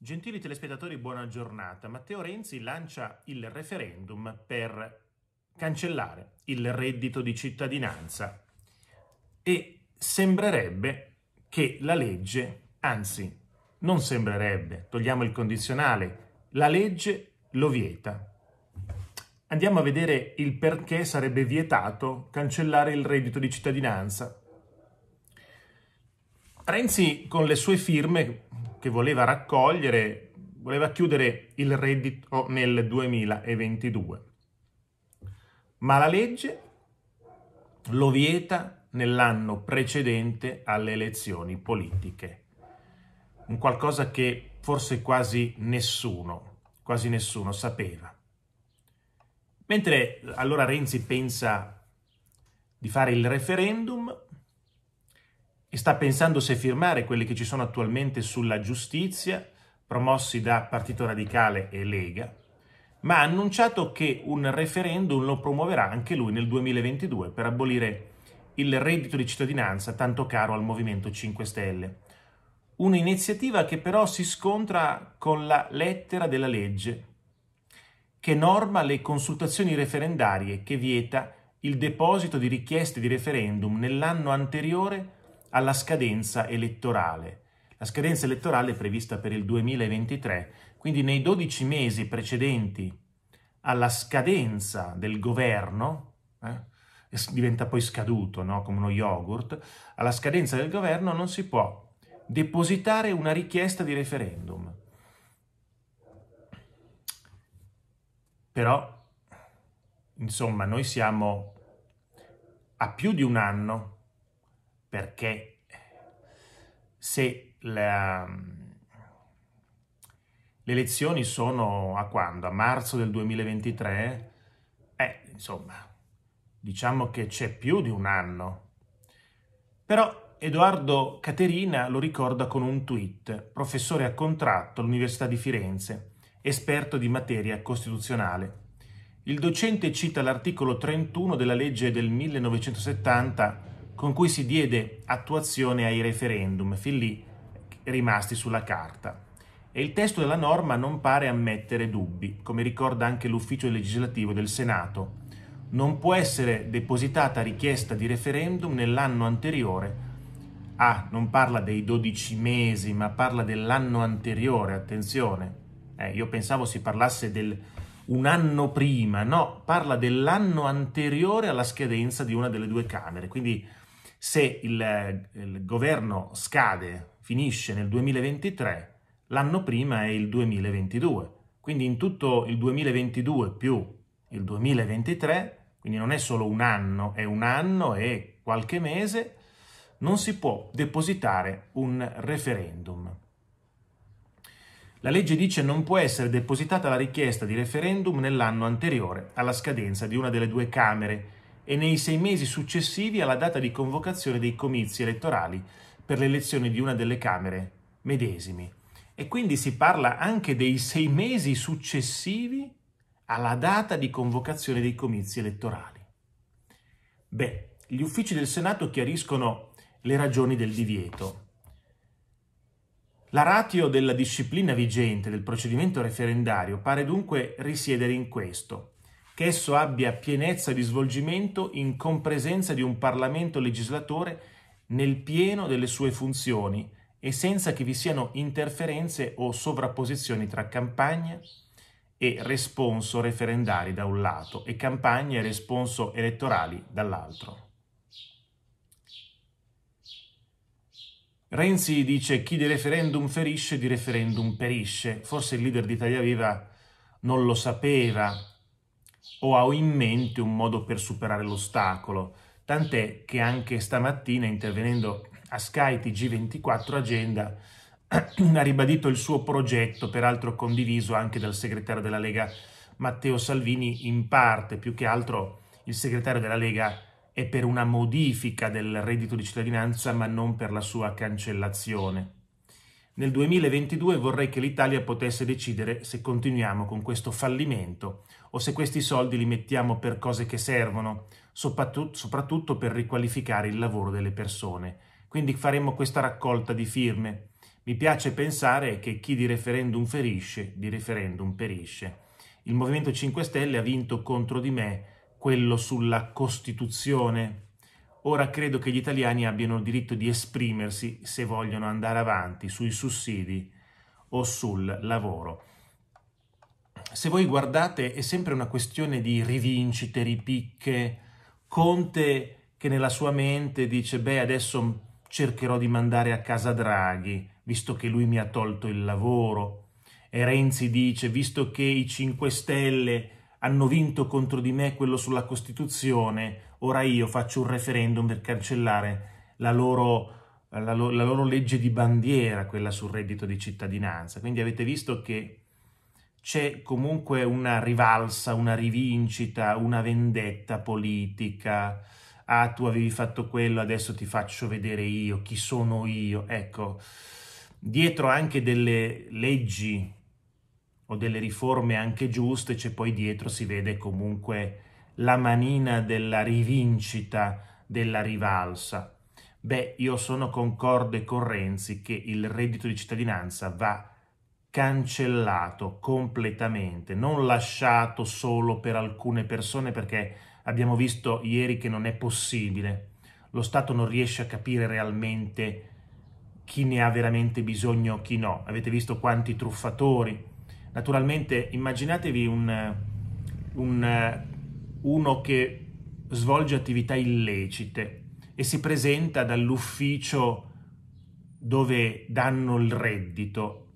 Gentili telespettatori, buona giornata. Matteo Renzi lancia il referendum per cancellare il reddito di cittadinanza e sembrerebbe che la legge, anzi non sembrerebbe, togliamo il condizionale, la legge lo vieta. Andiamo a vedere il perché sarebbe vietato cancellare il reddito di cittadinanza. Renzi con le sue firme infatti voleva raccogliere, voleva chiudere il reddito nel 2022. Ma la legge lo vieta nell'anno precedente alle elezioni politiche. Un qualcosa che forse quasi nessuno, quasi nessuno sapeva. Mentre allora Renzi pensa di fare il referendum, e sta pensando se firmare quelli che ci sono attualmente sulla giustizia, promossi da Partito Radicale e Lega, ma ha annunciato che un referendum lo promuoverà anche lui nel 2022 per abolire il reddito di cittadinanza tanto caro al Movimento 5 Stelle. Un'iniziativa che però si scontra con la lettera della legge che norma le consultazioni referendarie che vieta il deposito di richieste di referendum nell'anno anteriore alla scadenza elettorale. La scadenza elettorale è prevista per il 2023, quindi nei 12 mesi precedenti alla scadenza del governo, eh, diventa poi scaduto, no? come uno yogurt, alla scadenza del governo non si può depositare una richiesta di referendum. Però, insomma, noi siamo a più di un anno perché se la, le elezioni sono a quando? A marzo del 2023? Eh, insomma, diciamo che c'è più di un anno. Però Edoardo Caterina lo ricorda con un tweet, professore a contratto all'Università di Firenze, esperto di materia costituzionale. Il docente cita l'articolo 31 della legge del 1970 con cui si diede attuazione ai referendum, fin lì rimasti sulla carta. E il testo della norma non pare ammettere dubbi, come ricorda anche l'ufficio legislativo del Senato. Non può essere depositata richiesta di referendum nell'anno anteriore. Ah, non parla dei 12 mesi, ma parla dell'anno anteriore, attenzione. Eh, io pensavo si parlasse del un anno prima, no, parla dell'anno anteriore alla scadenza di una delle due Camere, quindi se il, il governo scade, finisce nel 2023, l'anno prima è il 2022. Quindi in tutto il 2022 più il 2023, quindi non è solo un anno, è un anno e qualche mese, non si può depositare un referendum. La legge dice non può essere depositata la richiesta di referendum nell'anno anteriore alla scadenza di una delle due Camere e nei sei mesi successivi alla data di convocazione dei comizi elettorali per l'elezione di una delle Camere medesimi. E quindi si parla anche dei sei mesi successivi alla data di convocazione dei comizi elettorali. Beh, gli uffici del Senato chiariscono le ragioni del divieto. La ratio della disciplina vigente del procedimento referendario pare dunque risiedere in questo che esso abbia pienezza di svolgimento in compresenza di un Parlamento legislatore nel pieno delle sue funzioni e senza che vi siano interferenze o sovrapposizioni tra campagna e responso referendari da un lato e campagna e responso elettorali dall'altro. Renzi dice chi di referendum ferisce di referendum perisce. Forse il leader di Italia Viva non lo sapeva o ho in mente un modo per superare l'ostacolo, tant'è che anche stamattina intervenendo a Sky TG24 Agenda ha ribadito il suo progetto, peraltro condiviso anche dal segretario della Lega Matteo Salvini, in parte più che altro il segretario della Lega è per una modifica del reddito di cittadinanza ma non per la sua cancellazione. Nel 2022 vorrei che l'Italia potesse decidere se continuiamo con questo fallimento o se questi soldi li mettiamo per cose che servono, soprattutto per riqualificare il lavoro delle persone. Quindi faremo questa raccolta di firme. Mi piace pensare che chi di referendum ferisce, di referendum perisce. Il Movimento 5 Stelle ha vinto contro di me quello sulla Costituzione. Ora credo che gli italiani abbiano il diritto di esprimersi se vogliono andare avanti sui sussidi o sul lavoro se voi guardate, è sempre una questione di rivincite, ripicche. Conte che nella sua mente dice, beh, adesso cercherò di mandare a casa Draghi, visto che lui mi ha tolto il lavoro. E Renzi dice, visto che i 5 Stelle hanno vinto contro di me quello sulla Costituzione, ora io faccio un referendum per cancellare la loro, la, la loro legge di bandiera, quella sul reddito di cittadinanza. Quindi avete visto che c'è comunque una rivalsa, una rivincita, una vendetta politica. Ah, tu avevi fatto quello, adesso ti faccio vedere io, chi sono io. Ecco, dietro anche delle leggi o delle riforme anche giuste, c'è poi dietro si vede comunque la manina della rivincita, della rivalsa. Beh, io sono concorde con Renzi che il reddito di cittadinanza va cancellato completamente, non lasciato solo per alcune persone perché abbiamo visto ieri che non è possibile. Lo Stato non riesce a capire realmente chi ne ha veramente bisogno, e chi no. Avete visto quanti truffatori. Naturalmente immaginatevi un, un, uno che svolge attività illecite e si presenta dall'ufficio dove danno il reddito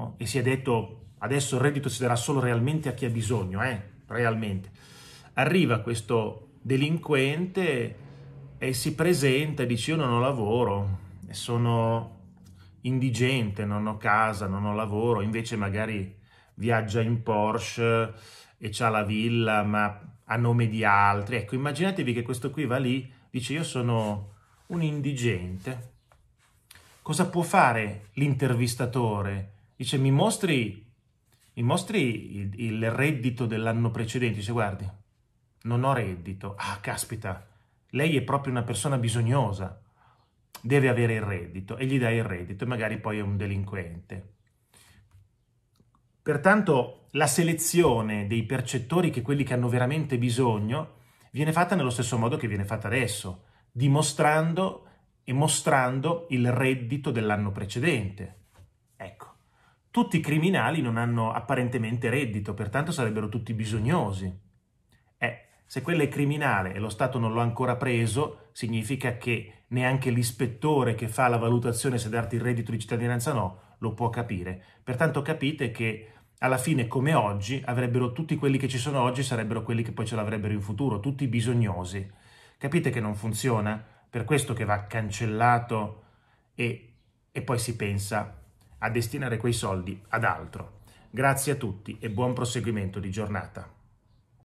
no? e si è detto adesso il reddito si darà solo realmente a chi ha bisogno, eh? realmente. Arriva questo delinquente e si presenta e dice io non ho lavoro, sono indigente, non ho casa, non ho lavoro, invece magari viaggia in Porsche e ha la villa, ma a nome di altri. Ecco, immaginatevi che questo qui va lì, dice io sono un indigente. Cosa può fare l'intervistatore? Dice, mi mostri, mi mostri il, il reddito dell'anno precedente. Dice, guardi, non ho reddito. Ah, caspita, lei è proprio una persona bisognosa. Deve avere il reddito e gli dai il reddito e magari poi è un delinquente. Pertanto la selezione dei percettori che quelli che hanno veramente bisogno viene fatta nello stesso modo che viene fatta adesso, dimostrando e mostrando il reddito dell'anno precedente. Tutti i criminali non hanno apparentemente reddito, pertanto sarebbero tutti bisognosi. Eh, se quello è criminale e lo Stato non l'ha ancora preso, significa che neanche l'ispettore che fa la valutazione se darti il reddito di cittadinanza o no lo può capire. Pertanto capite che alla fine, come oggi, avrebbero tutti quelli che ci sono oggi, sarebbero quelli che poi ce l'avrebbero in futuro, tutti bisognosi. Capite che non funziona? Per questo che va cancellato e, e poi si pensa a destinare quei soldi ad altro. Grazie a tutti e buon proseguimento di giornata.